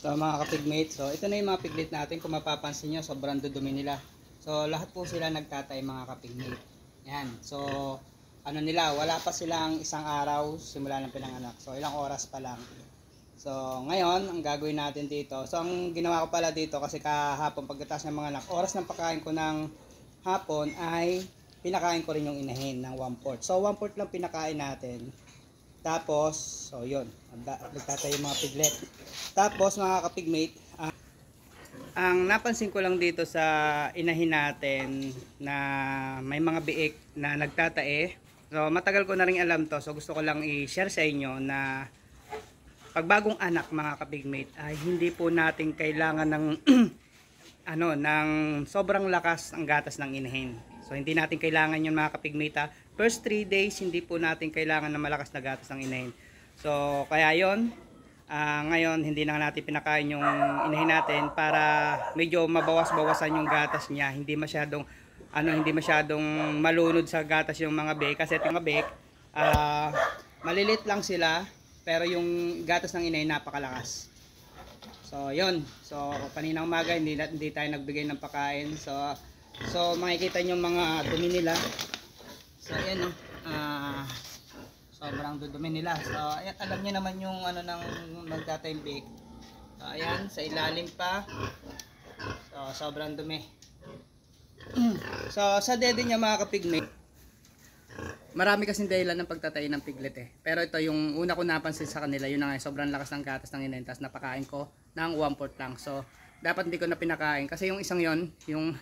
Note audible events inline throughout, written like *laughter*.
So mga kapigmate, so ito na yung mga piglet natin. Kung mapapansin nyo, sobrang dudumi nila. So lahat po sila nagtatay mga kapigmate. Yan. So ano nila, wala pa silang isang araw simula ng pinanganak. So ilang oras pa lang. So ngayon, ang gagawin natin dito. So ang ginawa ko pala dito kasi kahapon pagkatapos ng mga anak, oras ng pakain ko ng hapon ay pinakain ko rin yung inahin ng 1 port. So 1 port lang pinakain natin tapos, so yun, nagtatayo yung mga piglet. Tapos mga kapigmate, uh, ang napansin ko lang dito sa inahin natin na may mga biik na nagtatae. So matagal ko na rin alam to, so gusto ko lang i-share sa inyo na pagbagong anak mga kapigmate ay hindi po natin kailangan ng *clears throat* ano ng sobrang lakas ang gatas ng inahin. So hindi natin kailangan yun, mga kapigmate first 3 days hindi po natin kailangan na malakas na gatas ng inahin. So kaya yon uh, ah, ngayon hindi na natin pinakain yung inahin natin para medyo mabawas-bawasan yung gatas niya. Hindi masyadong ano hindi masyadong malunod sa gatas yung mga bek kasi itong mga bek uh, ah, malilit lang sila pero yung gatas ng inahin napakalakas. So, yon. So, kanina umaga hindi, hindi tayo nagbigay ng pakain. So, so makikita niyo mga dumi nila. So ayan oh. Uh, sobrang dudumi nila. So ayan, alam niyo naman yung ano ng magtataimbik. So ayan, sa ilalim pa. So sobrang dumi. So sa dede niya mga kapigme. Marami kasing dahilan ng pagtatay ng piglet eh. Pero ito yung una ko napansin sa kanila, yun na nga sobrang lakas ng gatas ng inentas napakain ko ng 1/4 lang. So dapat hindi ko na pinakain kasi yung isang yon, yung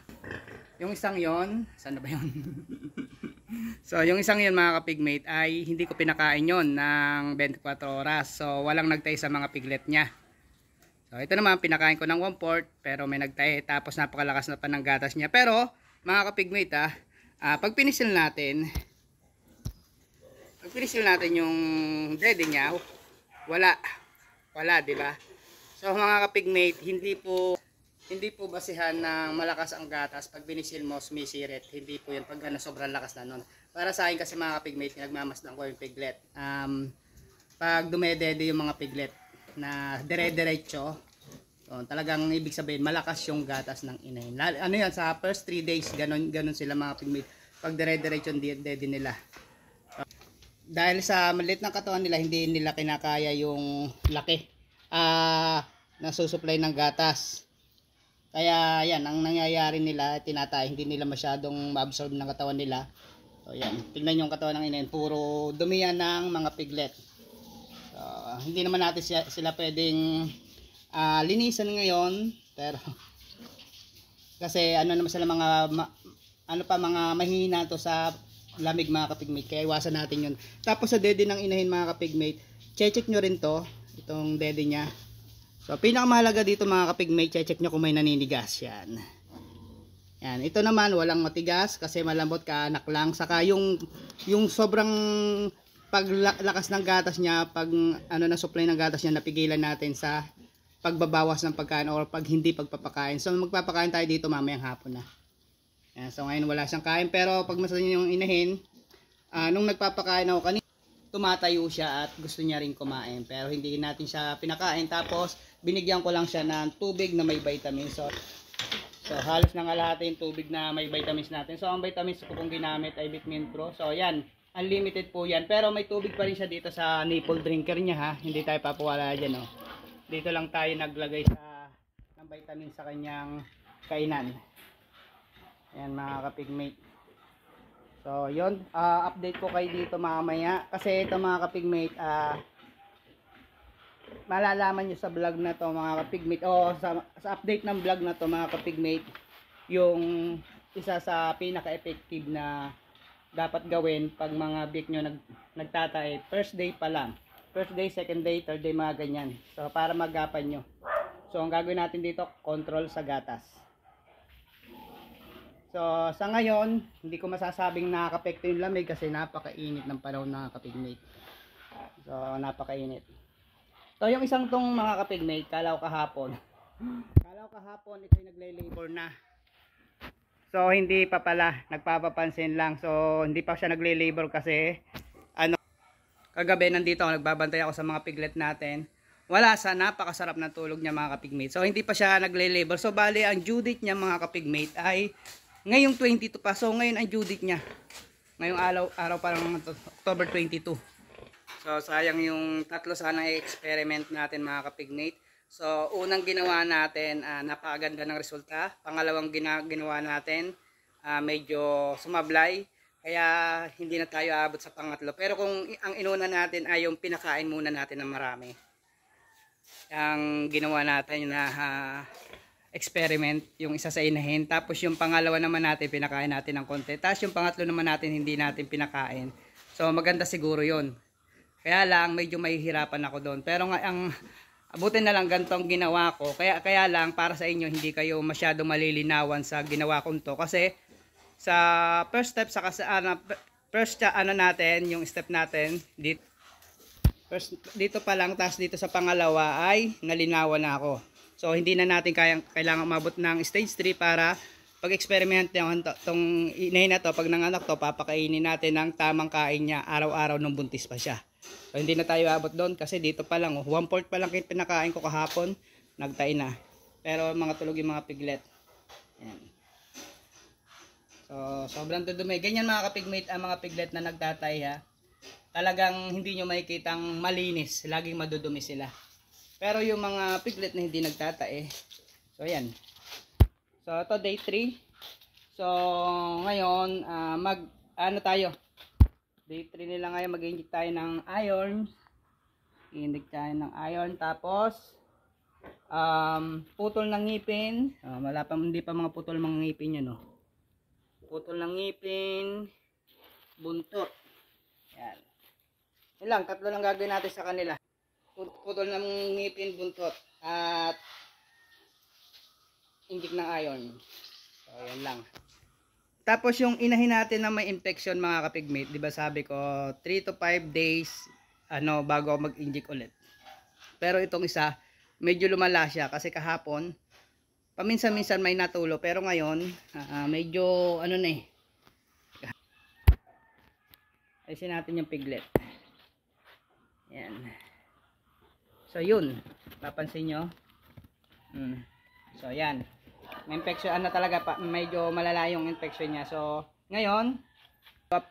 yung isang yon, sana ba yon? *laughs* so, yung isang yun mga kapigmate ay hindi ko pinakain yon ng 24 oras. So, walang nagtay sa mga piglet niya. So, ito naman, pinakain ko ng 1 port pero may nagtay. Tapos, napakalakas na pa ng gatas niya. Pero, mga kapigmate ah, ah pag pinisil natin, pag pinisil natin yung dede niya, wala. Wala, di ba? So, mga kapigmate, hindi po hindi po basihan ng malakas ang gatas pag binisil mo sumisirit hindi po yan pag ano, sobrang lakas na nun para sa akin kasi mga pigmate nagmamasdan ko yung piglet um, pag dumedede yung mga piglet na dire-diretso so, talagang ibig sabihin malakas yung gatas ng inahin ano yan sa first 3 days ganun, ganun sila mga pigmate pag dire-diretso yung dede nila uh, dahil sa maliit na katawan nila hindi nila kinakaya yung laki ah na nasusupply ng gatas kaya yan, ang nangyayari nila, tinatay, hindi nila masyadong ma-absorb ng katawan nila. So yan, tingnan nyo yung katawan ng inen, puro dumiyan ng mga piglet. So, hindi naman natin siya, sila pwedeng uh, linisan ngayon, pero *laughs* kasi ano naman sila mga ma, ano pa mga mahina to sa lamig mga kapigmate, kaya iwasan natin yun. Tapos sa dede ng inahin mga kapigmate, check nyo rin to, itong dede niya So, pinakamahalaga dito mga kapigmate, check nyo kung may naninigas yan. Yan, ito naman walang matigas kasi malambot kaanak lang. Saka yung, yung sobrang paglakas ng gatas niya, pag ano na supply ng gatas niya, napigilan natin sa pagbabawas ng pagkain o pag hindi pagpapakain. So, magpapakain tayo dito mamayang hapon na. Yan, so, ngayon wala siyang kain. Pero, pag masalan yung inahin, uh, nung nagpapakain ako kanina, tumatayo siya at gusto niya rin kumain pero hindi natin siya pinakain tapos binigyan ko lang siya ng tubig na may vitamins so, so halos na nga lahat yung tubig na may vitamins natin so ang vitamins ko pong ginamit ay vitamin Pro so yan unlimited po yan pero may tubig pa rin siya dito sa nipple drinker niya ha hindi tayo papawala dyan oh. dito lang tayo naglagay sa ng vitamin sa kanyang kainan ayan mga kapigmate So, yon uh, ah, update ko kayo dito mamaya. Kasi ito mga kapigmate, uh, malalaman nyo sa vlog na to mga kapigmate. O, sa, sa update ng vlog na to mga kapigmate, yung isa sa pinaka-effective na dapat gawin pag mga bake nyo nag, nagtatay. First day pa lang. First day, second day, third day, mga ganyan. So, para magapan nyo. So, ang gagawin natin dito, control sa gatas. So, sa ngayon, hindi ko masasabing nakakapekto yung lamig kasi napakainit ng panahon mga kapigmate. So, napakainit. So, yung isang tong mga kapigmate, kalaw kahapon. Kalaw kahapon, ito'y nagle-labor na. So, hindi pa pala. Nagpapapansin lang. So, hindi pa siya nagle-labor kasi ano, kagabi nandito ako, nagbabantay ako sa mga piglet natin wala sa napakasarap na tulog niya mga kapigmate. So hindi pa siya nagle labor So bali ang due date niya mga kapigmate ay Ngayong 22 pa. So, ngayon ang due date niya. Ngayong araw, araw pa lang October 22. So, sayang yung tatlo sana i experiment natin mga kapignate. So, unang ginawa natin, uh, napakaganda ng resulta. Pangalawang gina ginawa natin, uh, medyo sumablay. Kaya hindi na tayo aabot sa pangatlo. Pero kung ang inuna natin ay yung pinakain muna natin ng marami. Ang ginawa natin na uh, experiment, yung isa sa inahin. Tapos yung pangalawa naman natin, pinakain natin ng konti. Tapos yung pangatlo naman natin, hindi natin pinakain. So maganda siguro yon Kaya lang, medyo mahihirapan ako doon. Pero nga, ang abutin na lang ganito ang ginawa ko. Kaya, kaya lang, para sa inyo, hindi kayo masyado malilinawan sa ginawa kong to. Kasi, sa first step, sa ano, first ano natin, yung step natin, dito, first, dito pa lang, tapos dito sa pangalawa ay nalinawan na ako. So hindi na natin kayang, kailangan umabot ng stage 3 para pag experiment naman tong inay na to, pag nanganak to, papakainin natin ng tamang kain niya araw-araw nung buntis pa siya. So hindi na tayo abot doon kasi dito pa lang, oh, one fourth pa lang pinakain ko kahapon, nagtain na. Pero mga tulog yung mga piglet. Ayan. So sobrang dudumi. Ganyan mga kapigmate ang mga piglet na nagtatay ha. Talagang hindi nyo makikitang malinis. Laging madudumi sila. Pero yung mga piglet na hindi nagtatae. So, ayan. So, ito day 3. So, ngayon, uh, mag, ano tayo? Day 3 nila ngayon, mag tayo ng iron. Iindig tayo ng iron. Tapos, um, putol ng ngipin. Uh, wala pa, hindi pa mga putol mga ngipin yun, no? Oh. Putol ng ngipin. Buntot. Yan. Ilang, lang, tatlo lang gagawin natin sa kanila putol ng ngipin buntot at injik ng iron so yun lang tapos yung inahin natin na may infection mga kapigmate di ba sabi ko 3 to 5 days ano bago mag injik ulit pero itong isa medyo lumala siya kasi kahapon paminsan-minsan may natulo pero ngayon uh, medyo ano na eh ayusin natin yung piglet yan So yun, papansin nyo. Mm. So yan. May infection ano talaga pa, medyo malala yung infection niya. So ngayon,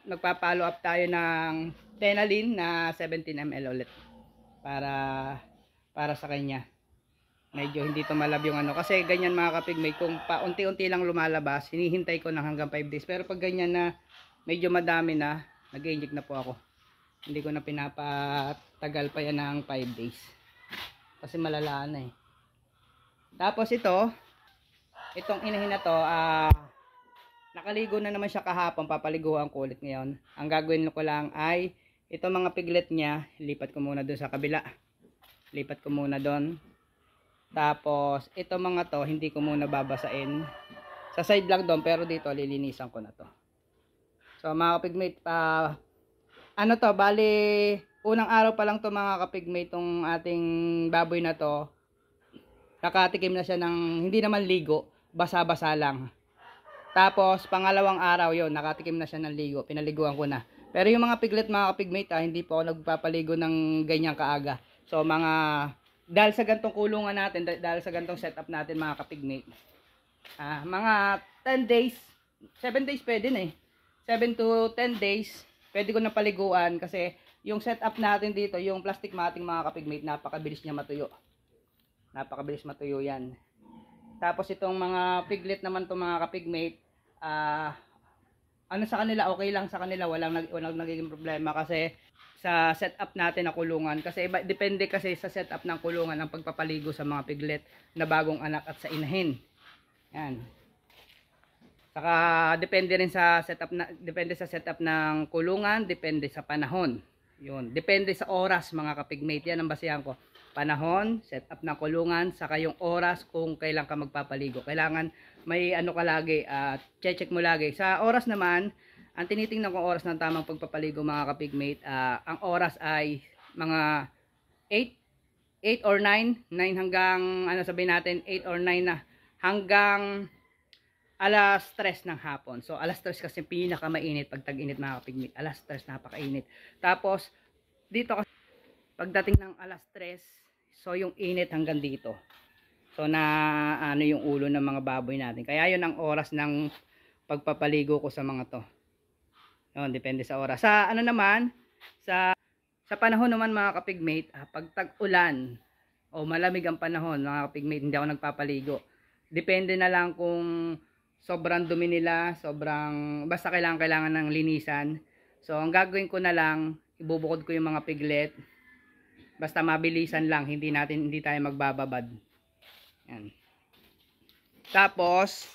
nagpa-follow up tayo ng Tenalin na 17 ml ulit para para sa kanya. Medyo hindi tumalab yung ano kasi ganyan mga kapigmate kung paunti-unti lang lumalabas, hinihintay ko na hanggang 5 days. Pero pag ganyan na medyo madami na, nag-inject na po ako. Hindi ko na pinapatagal pa yan ng 5 days kasi malalaan na eh tapos ito itong inahin na to ah uh, nakaligo na naman siya kahapon papaliguhan ko ulit ngayon ang gagawin ko lang ay itong mga piglet niya lipat ko muna doon sa kabila lipat ko muna doon tapos itong mga to hindi ko muna babasain sa side lang doon pero dito lilinisan ko na to so mga kapigmate uh, ano to bali unang araw pa lang to mga kapigmay tong ating baboy na to kakatikim na siya ng hindi naman ligo basa-basa lang tapos pangalawang araw yon nakatikim na siya ng ligo pinaliguan ko na pero yung mga piglet mga kapigmate ah, hindi po ako nagpapaligo ng ganyan kaaga so mga dahil sa gantong kulungan natin dahil sa gantong setup natin mga kapigmate ah, mga 10 days 7 days pwede na eh 7 to 10 days pwede ko na paliguan kasi yung setup natin dito, yung plastic mating mga kapigmate, napakabilis niya matuyo. Napakabilis matuyo yan. Tapos itong mga piglet naman to mga kapigmate, ah, uh, ano sa kanila, okay lang sa kanila, walang, nag, walang nagiging problema kasi sa setup natin na kulungan. Kasi iba, depende kasi sa setup ng kulungan ang pagpapaligo sa mga piglet na bagong anak at sa inahin. Yan. Saka depende rin sa setup na depende sa setup ng kulungan, depende sa panahon. Yun. Depende sa oras mga kapigmate. Yan ang basehan ko. Panahon, set up ng kulungan, saka yung oras kung kailan ka magpapaligo. Kailangan may ano ka lagi, uh, ah, check mo lagi. Sa oras naman, ang tinitingnan kong oras ng tamang pagpapaligo mga kapigmate, uh, ang oras ay mga 8, 8 or 9, 9 hanggang, ano sabihin natin, 8 or 9 na, hanggang alas stress ng hapon. So alas 3 kasi pinakamainit pag tag-init mga kapigmit. Alas 3 napakainit. Tapos dito kasi pagdating ng alas 3, so yung init hanggang dito. So na ano yung ulo ng mga baboy natin. Kaya yun ang oras ng pagpapaligo ko sa mga to. Yun, depende sa oras. Sa ano naman, sa sa panahon naman mga kapigmate, ah, pag tag-ulan o malamig ang panahon, mga kapigmate, hindi ako nagpapaligo. Depende na lang kung sobrang dumi nila, sobrang, basta kailangan, kailangan ng linisan. So, ang gagawin ko na lang, ibubukod ko yung mga piglet. Basta mabilisan lang, hindi natin, hindi tayo magbababad. Yan. Tapos,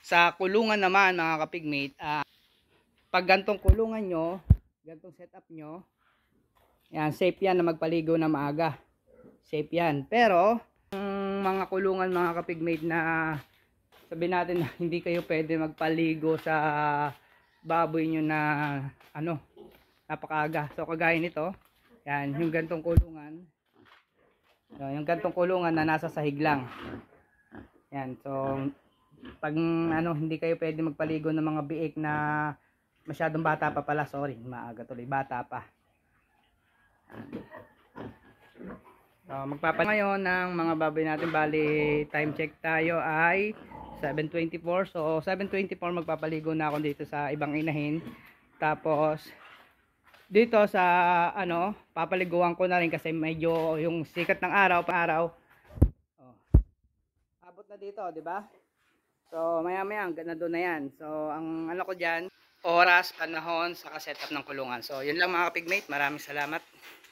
sa kulungan naman mga kapigmate, ah, pag gantong kulungan nyo, gantong setup nyo, yan, safe yan na magpaligo na maaga. Safe yan. Pero, mga kulungan mga kapigmate na sabihin natin na hindi kayo pwede magpaligo sa baboy nyo na ano napakaaga so kagaya nito yan yung gantong kulungan so, yung gantong kulungan na nasa sahig lang yan so pag ano hindi kayo pwede magpaligo ng mga biik na masyadong bata pa pala sorry maaga tuloy bata pa so magpapalit ngayon ng mga baboy natin bali time check tayo ay 7.24. So, 7.24 magpapaligo na ako dito sa ibang inahin. Tapos, dito sa, ano, papaliguan ko na rin kasi medyo yung sikat ng araw, pa-araw. Oh. Abot na dito, di ba? So, maya-maya, na doon na yan. So, ang ano ko dyan, oras, panahon, saka setup ng kulungan. So, yun lang mga kapigmate. Maraming salamat.